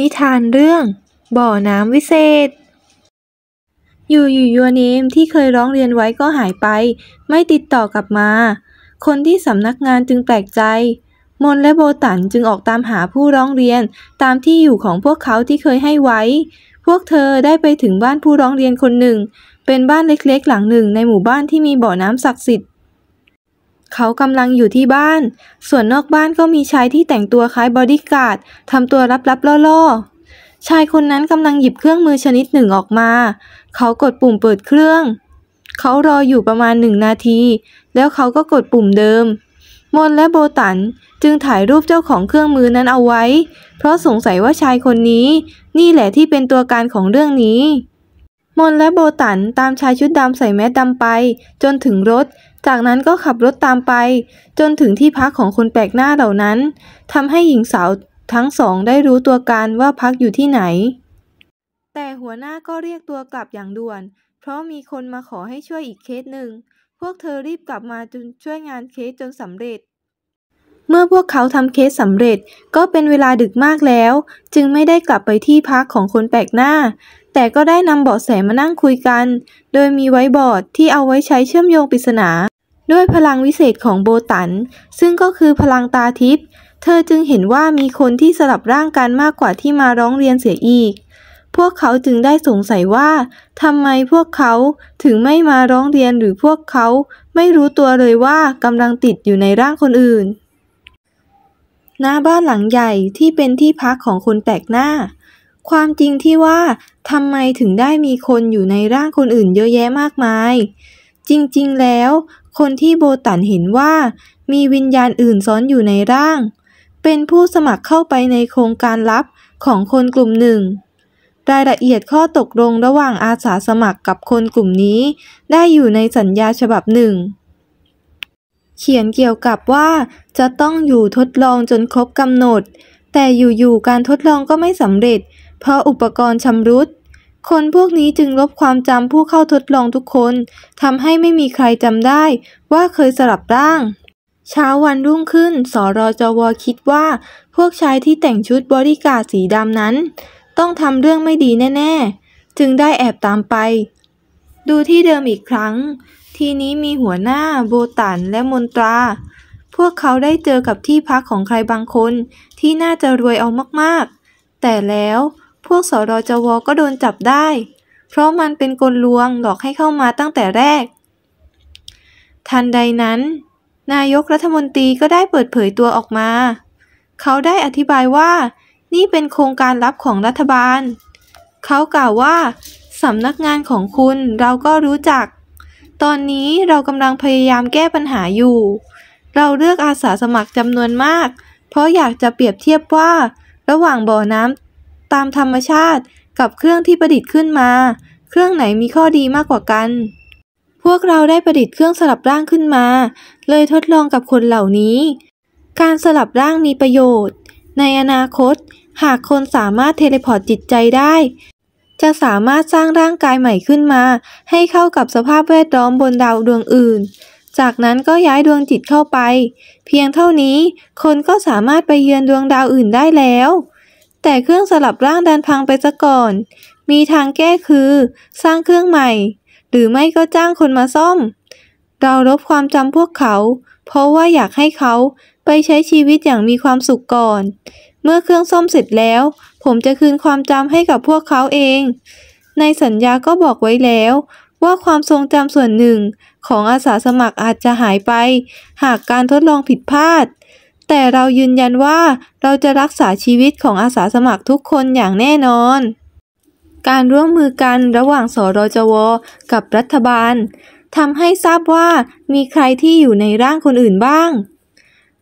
นิทานเรื่อง บ่อน้ำวิเศษ อยู่อยู่ยัวเนมที่เคยร้องเรียนไว้ก็หายไปไม่ติดต่อกลับมา คนที่สำนักงานจึงแปลกใจ มนและโบตันจึงออกตามหาผู้ร้องเรียนตามที่อยู่ของพวกเขาที่เคยให้ไว้ พวกเธอได้ไปถึงบ้านผู้ร้องเรียนคนหนึ่ง เป็นบ้านเล็กๆหลังหนึ่ง ในหมู่บ้านที่มีบ่อน้ำศักดิ์สิทธิ์เขากำลังอยู่ที่บ้าน ส่วนนอกบ้านก็มีชายที่แต่งตัวคล้ายบอดี้การ์ดทำตัวลับๆล่อๆ ชายคนนั้นกำลังหยิบเครื่องมือชนิดหนึ่งออกมา เขากดปุ่มเปิดเครื่อง เขารออยู่ประมาณหนึ่งนาที แล้วเขาก็กดปุ่มเดิม มนและโบตันจึงถ่ายรูปเจ้าของเครื่องมือนั้นเอาไว้ เพราะสงสัยว่าชายคนนี้นี่แหละที่เป็นตัวการของเรื่องนี้ มนและโบตันตามชายชุดดำใส่แมสดำไปจนถึงรถจากนั้นก็ขับรถตามไป จนถึงที่พักของคนแปลกหน้าเหล่านั้นทำให้หญิงสาวทั้งสองได้รู้ตัวกันว่าพักอยู่ที่ไหน แต่หัวหน้าก็เรียกตัวกลับอย่างด่วน เพราะมีคนมาขอให้ช่วยอีกเคสหนึ่งพวกเธอรีบกลับมาจนช่วยงานเคสจนสำเร็จ เมื่อพวกเขาทำเคสสำเร็จก็เป็นเวลาดึกมากแล้ว จึงไม่ได้กลับไปที่พักของคนแปลกหน้า แต่ก็ได้นำเบาะแสมานั่งคุยกัน โดยมีไว้บอร์ดที่เอาไว้ใช้เชื่อมโยงปริศนาด้วยพลังวิเศษของโบตัน ซึ่งก็คือพลังตาทิพย์ เธอจึงเห็นว่ามีคนที่สลับร่างกันมากกว่าที่มาร้องเรียนเสียอีก พวกเขาจึงได้สงสัยว่าทำไมพวกเขาถึงไม่มาร้องเรียนหรือพวกเขาไม่รู้ตัวเลยว่ากำลังติดอยู่ในร่างคนอื่น หน้าบ้านหลังใหญ่ที่เป็นที่พักของคนแปลกหน้า ความจริงที่ว่าทำไมถึงได้มีคนอยู่ในร่างคนอื่นเยอะแยะมากมาย จริงๆ แล้วคนที่โบตันเห็นว่ามีวิญญาณอื่นซ้อนอยู่ในร่าง เป็นผู้สมัครเข้าไปในโครงการลับของคนกลุ่มหนึ่ง รายละเอียดข้อตกลงระหว่างอาสาสมัครกับคนกลุ่มนี้ได้อยู่ในสัญญาฉบับหนึ่ง เขียนเกี่ยวกับว่าจะต้องอยู่ทดลองจนครบกำหนด แต่อยู่ๆการทดลองก็ไม่สำเร็จเพราะอุปกรณ์ชำรุดคนพวกนี้จึงลบความจำผู้เข้าทดลองทุกคน ทำให้ไม่มีใครจำได้ว่าเคยสลับร่าง เช้าวันรุ่งขึ้นสอรอจวคิดว่า พวกชายที่แต่งชุดบริการสีดำนั้น ต้องทำเรื่องไม่ดีแน่ๆ จึงได้แอบตามไป ดูที่เดิมอีกครั้ง ทีนี้มีหัวหน้า โบตัน และมนตรา พวกเขาได้เจอกับที่พักของใครบางคน ที่น่าจะรวยเอามากๆ แต่แล้วพวกสรจวก็โดนจับได้ เพราะมันเป็นกลลวงหลอกให้เข้ามาตั้งแต่แรก ทันใดนั้น นายกรัฐมนตรีก็ได้เปิดเผยตัวออกมา เขาได้อธิบายว่า นี่เป็นโครงการลับของรัฐบาล เขากล่าวว่า สำนักงานของคุณเราก็รู้จัก ตอนนี้เรากำลังพยายามแก้ปัญหาอยู่ เราเลือกอาสาสมัครจำนวนมาก เพราะอยากจะเปรียบเทียบว่าระหว่างบ่อน้ำตามธรรมชาติกับเครื่องที่ประดิษฐ์ขึ้นมา เครื่องไหนมีข้อดีมากกว่ากัน พวกเราได้ประดิษฐ์เครื่องสลับร่างขึ้นมา เลยทดลองกับคนเหล่านี้ การสลับร่างมีประโยชน์ ในอนาคต หากคนสามารถเทเลพอร์ตจิตใจได้ จะสามารถสร้างร่างกายใหม่ขึ้นมา ให้เข้ากับสภาพแวดล้อมบนดาวดวงอื่น จากนั้นก็ย้ายดวงจิตเข้าไป เพียงเท่านี้คนก็สามารถไปเยือนดวงดาวอื่นได้แล้วแต่เครื่องสลับร่างดันพังไปซะก่อน มีทางแก้คือสร้างเครื่องใหม่ หรือไม่ก็จ้างคนมาซ่อมเราลบความจำพวกเขา เพราะว่าอยากให้เขาไปใช้ชีวิตอย่างมีความสุขก่อน เมื่อเครื่องซ่อมเสร็จแล้ว ผมจะคืนความจำให้กับพวกเขาเอง ในสัญญาก็บอกไว้แล้ว ว่าความทรงจำส่วนหนึ่ง ของอาสาสมัครอาจจะหายไป หากการทดลองผิดพลาดแต่เรายืนยันว่าเราจะรักษาชีวิตของอาสาสมัครทุกคนอย่างแน่นอน การร่วมมือกันระหว่างสรจว กับรัฐบาลทำให้ทราบว่ามีใครที่อยู่ในร่างคนอื่นบ้าง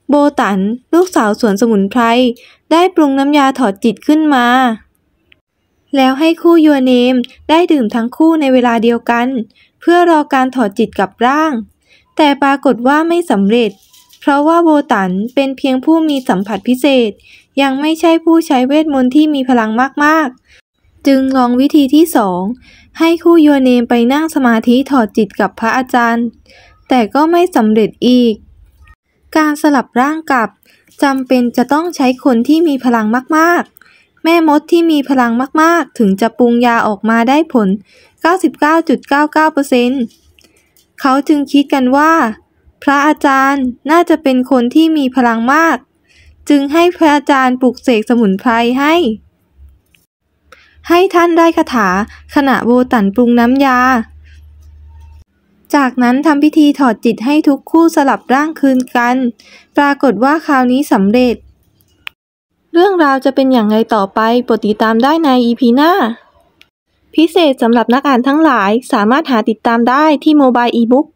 โบตันลูกสาวสวนสมุนไพรได้ปรุงน้ำยาถอดจิตขึ้นมา แล้วให้คู่ยูเนมได้ดื่มทั้งคู่ในเวลาเดียวกัน เพื่อรอการถอดจิตกับร่าง แต่ปรากฏว่าไม่สำเร็จเพราะว่าโบตันเป็นเพียงผู้มีสัมผัสพิเศษยังไม่ใช่ผู้ใช้เวทมนต์ที่มีพลังมากๆ จึงลองวิธีที่สอง ให้คู่โยเนมไปนั่งสมาธิถอดจิตกับพระอาจารย์ แต่ก็ไม่สำเร็จอีก การสลับร่างกับจำเป็นจะต้องใช้คนที่มีพลังมากๆ แม่มดที่มีพลังมากๆ ถึงจะปรุงยาออกมาได้ผล 99.99%เขาจึงคิดกันว่าพระอาจารย์น่าจะเป็นคนที่มีพลังมาก จึงให้พระอาจารย์ปลุกเสกสมุนไพรให้ ให้ท่านได้คาถา ขณะโบตันปรุงน้ำยา จากนั้นทำพิธีถอดจิตให้ทุกคู่สลับร่างคืนกัน ปรากฏว่าคราวนี้สำเร็จ เรื่องราวจะเป็นอย่างไรต่อไปโปรดติดตามได้ในอีพีหน้า พิเศษสำหรับนักอ่านทั้งหลายสามารถหาติดตามได้ที่โมบายอีบุ๊ก